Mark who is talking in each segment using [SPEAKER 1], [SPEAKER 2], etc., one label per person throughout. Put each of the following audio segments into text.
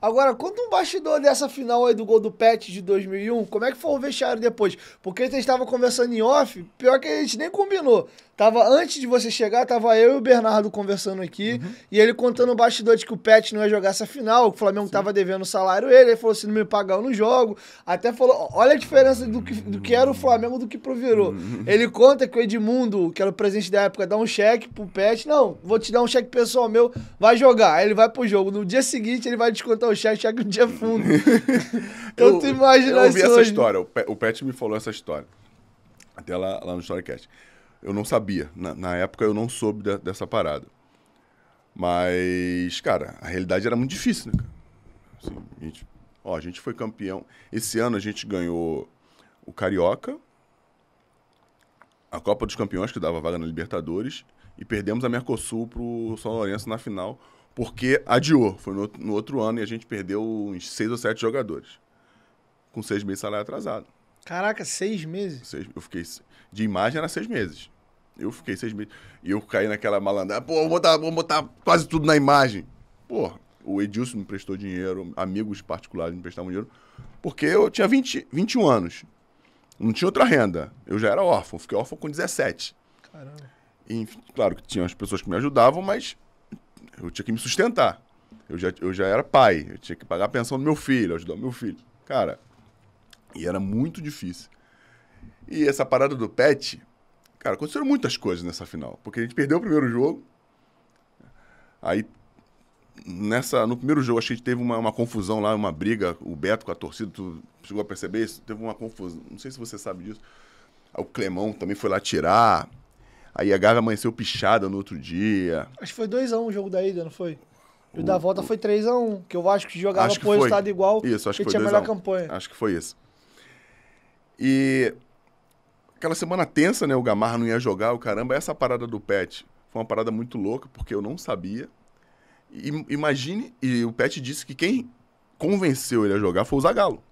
[SPEAKER 1] Agora, conta um bastidor dessa final aí do gol do Pet de 2001. Como é que foi o vestiário depois? Porque a gente estava conversando em off, pior que a gente nem combinou. Tava antes de você chegar, tava eu e o Bernardo conversando aqui, uhum. e ele contando o bastidor de que o Pet não ia jogar essa final, que o Flamengo Sim. tava devendo o salário ele, ele falou assim, não me pagar eu não jogo. Até falou, olha a diferença do que, do que era o Flamengo do que provirou. Uhum. Ele conta que o Edmundo, que era o presidente da época, dá um cheque pro Pet, não, vou te dar um cheque pessoal meu, vai jogar. Aí ele vai pro jogo. No dia seguinte ele vai contar o cheque, o cheque um dia é fundo. Eu
[SPEAKER 2] então eu, tu imagina isso Eu ouvi essa hoje.
[SPEAKER 1] história, o, o Pet me falou essa história. Até lá, lá no Storycast. Eu não sabia, na, na época eu não soube dessa parada. Mas, cara, a realidade era muito difícil, né, cara? Assim, a, gente, ó, a gente foi campeão. Esse ano a gente ganhou o Carioca, a Copa dos Campeões, que dava vaga na Libertadores, e perdemos a Mercosul pro São Lourenço na final, porque adiou. Foi no, no, outro ano e a gente perdeu uns seis ou sete jogadores. Com seis meses de salário atrasado. Caraca, seis meses? Seis, eu fiquei. De imagem era seis meses. Eu fiquei seis meses. E eu caí naquela malandragem. Pô, vou botar, vou botar quase tudo na imagem. Pô, o Edilson me prestou dinheiro, amigos particulares me prestavam dinheiro, porque eu tinha 20, 21 anos. Não tinha outra renda. Eu já era órfão. Fiquei órfão com 17. Caramba. E, claro que tinha as pessoas que me ajudavam, mas eu tinha que me sustentar. Eu já, eu já era pai, eu tinha que pagar a pensão do meu filho, ajudar o meu filho. Cara, e era muito difícil. E essa parada do pet, cara, aconteceram muitas coisas nessa final. Porque a gente perdeu o primeiro jogo. Aí, nessa, no primeiro jogo, acho que a gente teve uma, uma confusão lá, uma briga, o Beto com a torcida, tu chegou a perceber isso? Teve uma confusão, não sei se você sabe disso. O Clemão também foi lá tirar. Aí a Gávea amanheceu pichada no outro dia. Acho que foi 2x1 um o jogo da ida, não foi? E o da volta foi 3x1, que eu acho que jogava acho que por foi. resultado igual isso, acho que, que foi tinha melhor a campanha. Acho que foi isso. E aquela semana tensa, né? O Gamarra não ia jogar, o caramba. Essa parada do Pet foi uma parada muito louca, porque eu não sabia. E, imagine, e o Pet disse que quem convenceu ele a jogar foi o Zagalo.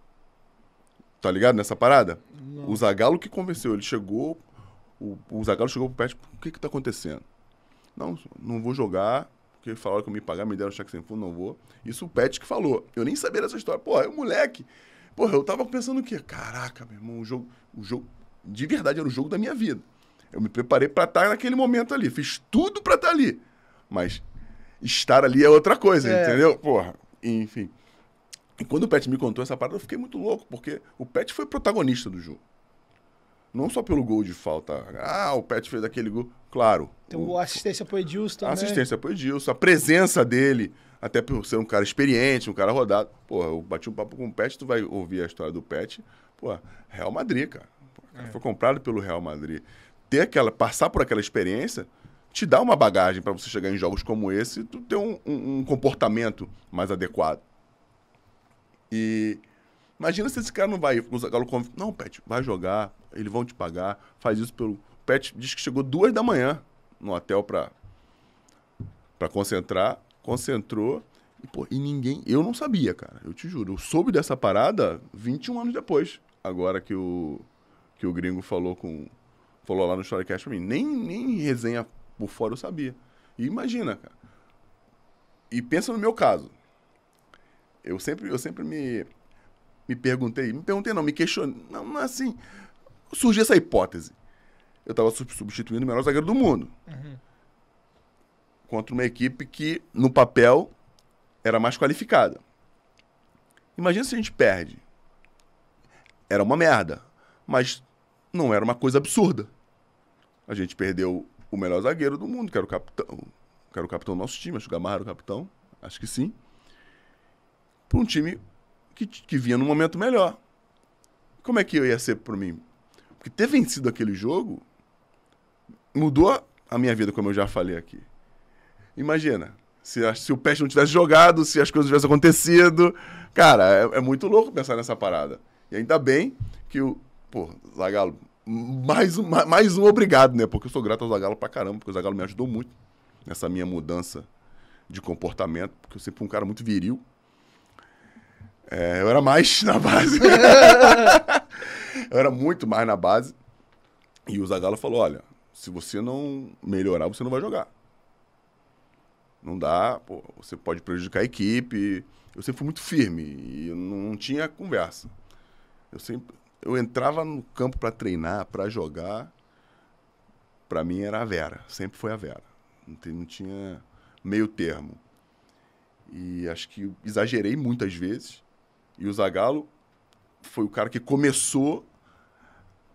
[SPEAKER 1] Tá ligado nessa parada? Não. O Zagalo que convenceu. Ele chegou, o, o Zagallo chegou pro Pet, o que que tá acontecendo? Não, não vou jogar, porque falaram que eu me pagar, me deram cheque sem fundo, não vou. Isso o Pet que falou. Eu nem sabia dessa história. Porra, eu é moleque. Porra, eu tava pensando o quê? Caraca, meu irmão, o jogo, o jogo de verdade era o jogo da minha vida. Eu me preparei para estar tá naquele momento ali, fiz tudo para estar tá ali. Mas estar ali é outra coisa, é. entendeu? Porra, enfim. E quando o Pet me contou essa parada, eu fiquei muito louco, porque o Pet foi protagonista do jogo. Não só pelo gol de falta. Ah, o Pet fez aquele gol. Claro. Então, assistência pro Edilson também. Né? A assistência pro Edilson, a presença dele, até por ser um cara experiente, um cara rodado. pô eu bati um papo com o Pet, tu vai ouvir a história do Pet. Pô, Real Madrid, cara. cara é. Foi comprado pelo Real Madrid. Ter aquela, passar por aquela experiência te dá uma bagagem para você chegar em jogos como esse e tu ter um, um, um comportamento mais adequado. E Imagina se esse cara não vai. O Zagalo conv... Não, Pet, vai jogar, eles vão te pagar. Faz isso pelo. O Pet diz que chegou duas da manhã no hotel pra, pra concentrar. Concentrou. E, pô, e ninguém. Eu não sabia, cara. Eu te juro. Eu soube dessa parada 21 anos depois. Agora que o, que o gringo falou com. Falou lá no Storycast pra mim. Nem, nem resenha por fora eu sabia. E imagina, cara. E pensa no meu caso. Eu sempre, eu sempre me me perguntei, me perguntei não, me questionei, não, não assim, surgiu essa hipótese. Eu estava substituindo o melhor zagueiro do mundo. Uhum. Contra uma equipe que, no papel, era mais qualificada. Imagina se a gente perde. Era uma merda, mas não era uma coisa absurda. A gente perdeu o melhor zagueiro do mundo, que era o capitão, que era o capitão do nosso time, acho que o Gamarra era o capitão, acho que sim. Para um time que, que vinha num momento melhor. Como é que eu ia ser por mim? Porque ter vencido aquele jogo mudou a minha vida, como eu já falei aqui. Imagina, se, a, se o PES não tivesse jogado, se as coisas tivessem acontecido. Cara, é, é, muito louco pensar nessa parada. E ainda bem que o. Pô, Zagalo, mais um, mais um obrigado, né? Porque eu sou grato ao Zagalo pra caramba, porque o Zagalo me ajudou muito nessa minha mudança de comportamento, porque eu sempre fui um cara muito viril. É, eu era mais na base. eu era muito mais na base. E o Zagallo falou: olha, se você não melhorar, você não vai jogar. Não dá, pô, você pode prejudicar a equipe. Eu sempre fui muito firme e não tinha conversa. Eu sempre eu entrava no campo para treinar, para jogar. Para mim era a Vera, sempre foi a Vera. Não, tem, não tinha meio termo. E acho que exagerei muitas vezes. E o Zagallo foi o cara que começou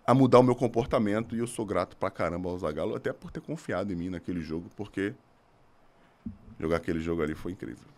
[SPEAKER 1] a mudar o meu comportamento e eu sou grato pra caramba ao Zagallo, até por ter confiado em mim naquele jogo, porque jogar aquele jogo ali foi incrível.